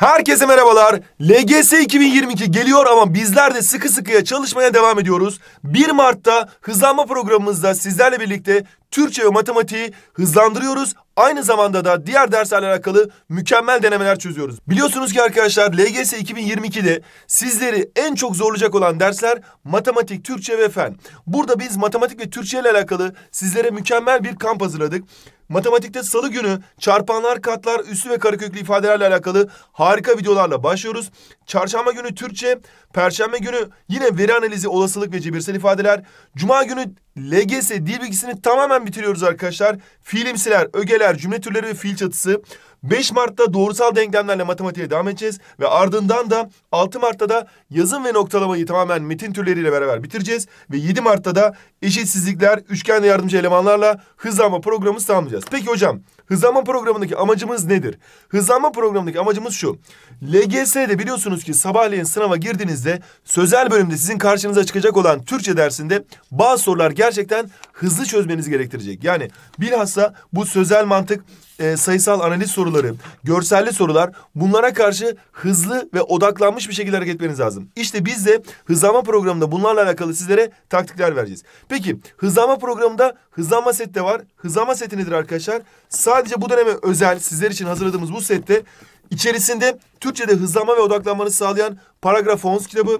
Herkese merhabalar. LGS 2022 geliyor ama bizler de sıkı sıkıya çalışmaya devam ediyoruz. 1 Mart'ta hızlanma programımızda sizlerle birlikte Türkçe ve matematiği hızlandırıyoruz. Aynı zamanda da diğer derslerle alakalı mükemmel denemeler çözüyoruz. Biliyorsunuz ki arkadaşlar LGS 2022'de sizleri en çok zorlayacak olan dersler matematik, Türkçe ve fen. Burada biz matematik ve Türkçe ile alakalı sizlere mükemmel bir kamp hazırladık. Matematikte salı günü çarpanlar, katlar, üslü ve kareköklü ifadelerle alakalı harika videolarla başlıyoruz. Çarşamba günü Türkçe, perşembe günü yine veri analizi, olasılık ve cebirsel ifadeler. Cuma günü LGS dil bilgisini tamamen bitiriyoruz arkadaşlar. Fiilimsiler, ögeler, cümle türleri ve fiil çatısı. 5 Mart'ta doğrusal denklemlerle matematiğe devam edeceğiz. Ve ardından da 6 Mart'ta da yazım ve noktalamayı tamamen metin türleriyle beraber bitireceğiz. Ve 7 Mart'ta da eşitsizlikler, üçgen yardımcı elemanlarla hızlanma programımızı tamamlayacağız. Peki hocam hızlanma programındaki amacımız nedir? Hızlanma programındaki amacımız şu. LGS'de biliyorsunuz ki sabahleyin sınava girdiğinizde sözel bölümde sizin karşınıza çıkacak olan Türkçe dersinde bazı sorular gerçekleştiriyor gerçekten hızlı çözmeniz gerektirecek. Yani bilhassa bu sözel mantık, e, sayısal analiz soruları, görselli sorular bunlara karşı hızlı ve odaklanmış bir şekilde hareket etmeniz lazım. İşte biz de hızlanma programında bunlarla alakalı sizlere taktikler vereceğiz. Peki hızlanma programında hızlanma set de var. Hızlanma seti nedir arkadaşlar? Sadece bu döneme özel sizler için hazırladığımız bu sette İçerisinde Türkçe'de hızlanma ve odaklanmanı sağlayan paragraf 11 kitabı,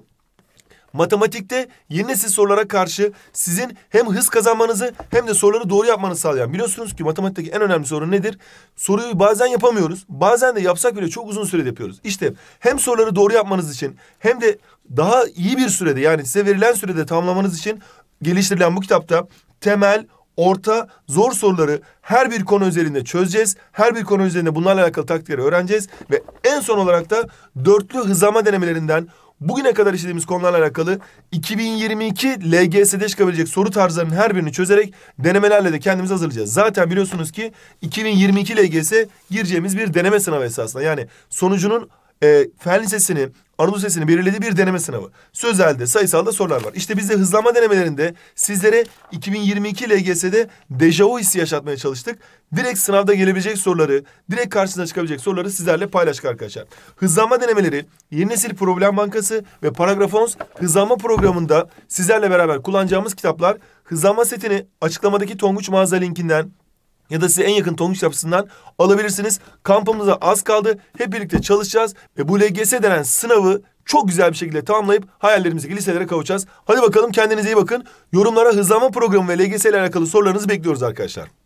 matematikte yeni nesil sorulara karşı sizin hem hız kazanmanızı hem de soruları doğru yapmanızı sağlayan. Biliyorsunuz ki matematikteki en önemli sorun nedir? Soruyu bazen yapamıyoruz. Bazen de yapsak bile çok uzun sürede yapıyoruz. İşte hem soruları doğru yapmanız için hem de daha iyi bir sürede yani size verilen sürede tamamlamanız için geliştirilen bu kitapta temel, orta, zor soruları her bir konu üzerinde çözeceğiz. Her bir konu üzerinde bunlarla alakalı taktikleri öğreneceğiz. Ve en son olarak da dörtlü hızlama denemelerinden Bugüne kadar işlediğimiz konularla alakalı 2022 LGS'de çıkabilecek soru tarzlarının her birini çözerek denemelerle de kendimizi hazırlayacağız. Zaten biliyorsunuz ki 2022 LGS'e gireceğimiz bir deneme sınavı esasında. Yani sonucunun e, fen lisesini, Anadolu sesini belirlediği bir deneme sınavı. Sözel'de, sayısalda sorular var. İşte biz de hızlanma denemelerinde sizlere 2022 LGS'de dejavu hissi yaşatmaya çalıştık. Direkt sınavda gelebilecek soruları, direkt karşısına çıkabilecek soruları sizlerle paylaştık arkadaşlar. Hızlanma denemeleri Yeni Nesil Problem Bankası ve Paragrafons hızlanma programında sizlerle beraber kullanacağımız kitaplar hızlanma setini açıklamadaki Tonguç mağaza linkinden ya da size en yakın Tonguç yapısından alabilirsiniz. Kampımıza az kaldı. Hep birlikte çalışacağız ve bu LGS denen sınavı çok güzel bir şekilde tamamlayıp hayallerimizdeki liselere kavuşacağız. Hadi bakalım kendinize iyi bakın. Yorumlara hızlanma programı ve LGS ile alakalı sorularınızı bekliyoruz arkadaşlar.